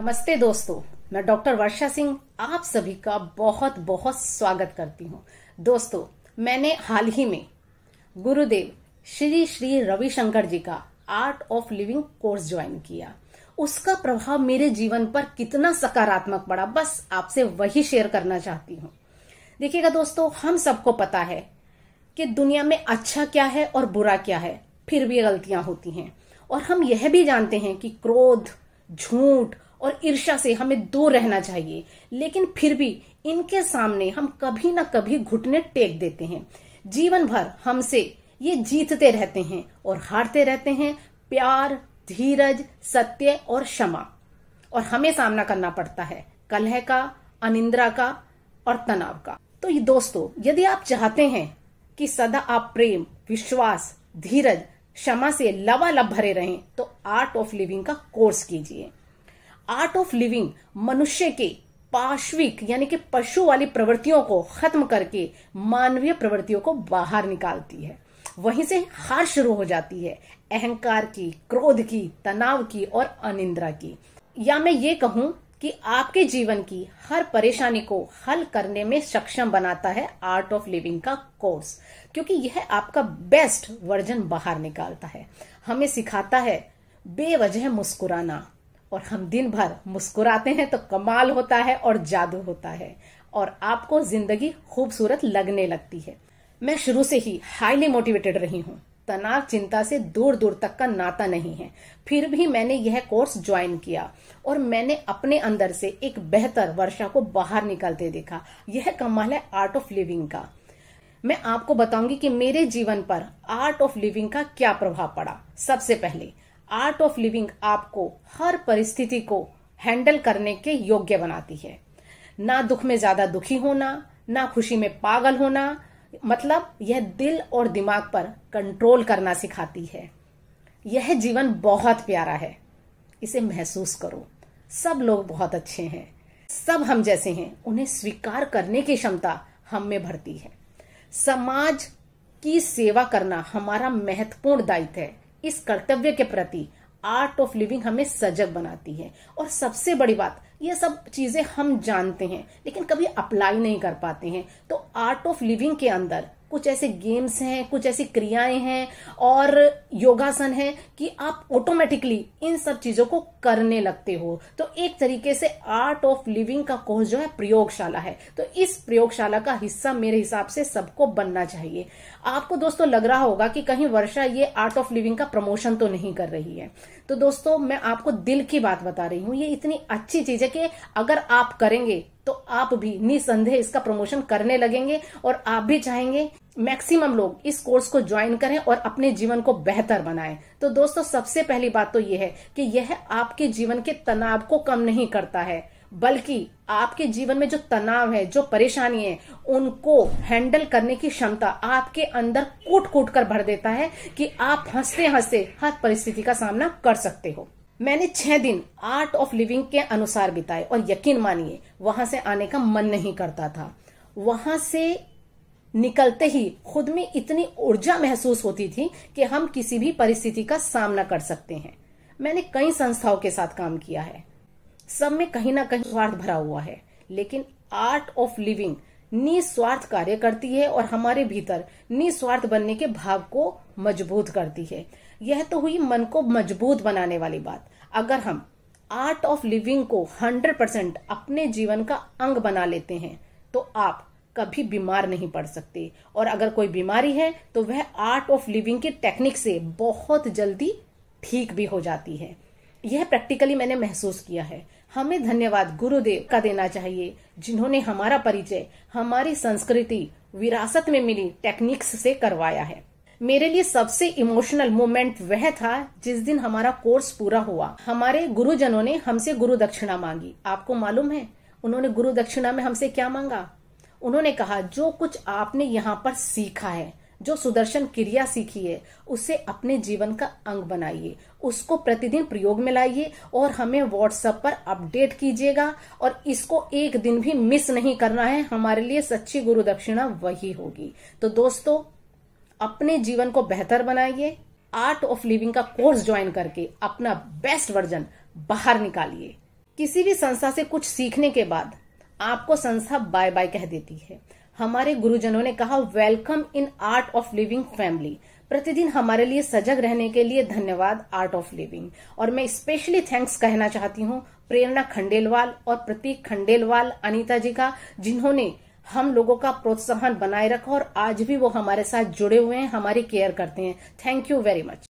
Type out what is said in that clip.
नमस्ते दोस्तों मैं डॉक्टर वर्षा सिंह आप सभी का बहुत बहुत स्वागत करती हूँ दोस्तों मैंने हाल ही में गुरुदेव श्री श्री रविशंकर जी का art of living course join किया उसका प्रभाव मेरे जीवन पर कितना सकारात्मक पड़ा बस आपसे वही शेयर करना चाहती हूँ देखिएगा दोस्तों हम सबको पता है कि दुनिया में अच्छा क्या है और बुरा क्या है फिर भी गलतियां होती हैं और हम यह भी जानते हैं कि क्रोध झूठ और ईर्षा से हमें दो रहना चाहिए लेकिन फिर भी इनके सामने हम कभी ना कभी घुटने टेक देते हैं जीवन भर हमसे ये जीतते रहते हैं और हारते रहते हैं प्यार धीरज सत्य और क्षमा और हमें सामना करना पड़ता है कलह का अनिंद्रा का और तनाव का तो ये दोस्तों यदि आप चाहते हैं कि सदा आप प्रेम विश्वास धीरज क्षमा से लब भरे रहें तो आर्ट ऑफ लिविंग का कोर्स कीजिए आर्ट ऑफ लिविंग मनुष्य के पार्श्विक यानी कि पशु वाली प्रवृत्तियों को खत्म करके मानवीय प्रवृत्तियों को बाहर निकालती है वहीं से हार शुरू हो जाती है अहंकार की क्रोध की तनाव की और अनिंद्रा की या मैं ये कहूं कि आपके जीवन की हर परेशानी को हल करने में सक्षम बनाता है आर्ट ऑफ लिविंग का कोर्स क्योंकि यह आपका बेस्ट वर्जन बाहर निकालता है हमें सिखाता है बेवजह मुस्कुराना और हम दिन भर मुस्कुराते हैं तो कमाल होता है और जादू होता है और आपको जिंदगी खूबसूरत लगने लगती है मैं शुरू से ही हाईली मोटिवेटेड रही हूँ तनाव चिंता से दूर दूर तक का नाता नहीं है फिर भी मैंने यह कोर्स ज्वाइन किया और मैंने अपने अंदर से एक बेहतर वर्षा को बाहर निकलते देखा यह कमाल है आर्ट ऑफ लिविंग का मैं आपको बताऊंगी कि मेरे जीवन पर आर्ट ऑफ लिविंग का क्या प्रभाव पड़ा सबसे पहले आर्ट ऑफ लिविंग आपको हर परिस्थिति को हैंडल करने के योग्य बनाती है ना दुख में ज्यादा दुखी होना ना खुशी में पागल होना मतलब यह दिल और दिमाग पर कंट्रोल करना सिखाती है यह जीवन बहुत प्यारा है इसे महसूस करो सब लोग बहुत अच्छे हैं सब हम जैसे हैं उन्हें स्वीकार करने की क्षमता हम में भरती है समाज की सेवा करना हमारा महत्वपूर्ण दायित्व है इस कर्तव्य के प्रति आर्ट ऑफ लिविंग हमें सजग बनाती है और सबसे बड़ी बात ये सब चीजें हम जानते हैं लेकिन कभी अप्लाई नहीं कर पाते हैं तो आर्ट ऑफ लिविंग के अंदर कुछ ऐसे गेम्स हैं कुछ ऐसी क्रियाएं हैं और योगासन है कि आप ऑटोमेटिकली इन सब चीजों को करने लगते हो तो एक तरीके से आर्ट ऑफ लिविंग का कोर्स जो है प्रयोगशाला है तो इस प्रयोगशाला का हिस्सा मेरे हिसाब से सबको बनना चाहिए आपको दोस्तों लग रहा होगा कि कहीं वर्षा ये आर्ट ऑफ लिविंग का प्रमोशन तो नहीं कर रही है तो दोस्तों मैं आपको दिल की बात बता रही हूं ये इतनी अच्छी चीज है कि अगर आप करेंगे तो आप भी निसंदेह इसका प्रमोशन करने लगेंगे और आप भी चाहेंगे मैक्सिमम लोग इस कोर्स को ज्वाइन करें और अपने जीवन को बेहतर बनाएं तो दोस्तों सबसे पहली बात तो यह है कि यह आपके जीवन के तनाव को कम नहीं करता है बल्कि आपके जीवन में जो तनाव है जो परेशानी है उनको हैंडल करने की क्षमता आपके अंदर कूट कूट कर भर देता है कि आप हंसते हंसते हर परिस्थिति का सामना कर सकते हो मैंने छह दिन आर्ट ऑफ लिविंग के अनुसार बिताए और यकीन मानिए वहां से आने का मन नहीं करता था वहां से निकलते ही खुद में इतनी ऊर्जा महसूस होती थी कि हम किसी भी परिस्थिति का सामना कर सकते हैं मैंने कई संस्थाओं के साथ काम किया है सब में कहीं ना कहीं स्वार्थ भरा हुआ है लेकिन आर्ट ऑफ लिविंग निस्वार्थ कार्य करती है और हमारे भीतर निस्वार्थ बनने के भाव को मजबूत करती है यह तो हुई मन को मजबूत बनाने वाली बात अगर हम आर्ट ऑफ लिविंग को 100 परसेंट अपने जीवन का अंग बना लेते हैं तो आप कभी बीमार नहीं पड़ सकते और अगर कोई बीमारी है तो वह आर्ट ऑफ लिविंग के टेक्निक से बहुत जल्दी ठीक भी हो जाती है यह प्रैक्टिकली मैंने महसूस किया है हमें धन्यवाद गुरुदेव का देना चाहिए जिन्होंने हमारा परिचय हमारी संस्कृति विरासत में मिली टेक्निक्स से करवाया है मेरे लिए सबसे इमोशनल मोमेंट वह था जिस दिन हमारा कोर्स पूरा हुआ हमारे गुरुजनों ने हमसे गुरु दक्षिणा मांगी आपको मालूम है उन्होंने गुरु दक्षिणा में हमसे क्या मांगा उन्होंने कहा जो कुछ आपने यहाँ पर सीखा है जो सुदर्शन क्रिया सीखी है उसे अपने जीवन का अंग बनाइए उसको प्रतिदिन प्रयोग में लाइए और हमें व्हाट्सएप पर अपडेट कीजिएगा और इसको एक दिन भी मिस नहीं करना है हमारे लिए सच्ची गुरु दक्षिणा वही होगी तो दोस्तों अपने जीवन को बेहतर बनाइए आर्ट ऑफ लिविंग का कोर्स ज्वाइन करके अपना बेस्ट वर्जन बाहर निकालिए किसी भी संस्था से कुछ सीखने के बाद आपको संस्था बाय बाय कह देती है हमारे गुरुजनों ने कहा welcome in art of living family प्रतिदिन हमारे लिए सजग रहने के लिए धन्यवाद आर्ट ऑफ लिविंग और मैं स्पेशली थैंक्स कहना चाहती हूँ प्रेरणा खंडेलवाल और प्रतीक खंडेलवाल अनिता जी का जिन्होंने हम लोगों का प्रोत्साहन बनाए रखा और आज भी वो हमारे साथ जुड़े हुए हैं हमारी केयर करते हैं थैंक यू वेरी मच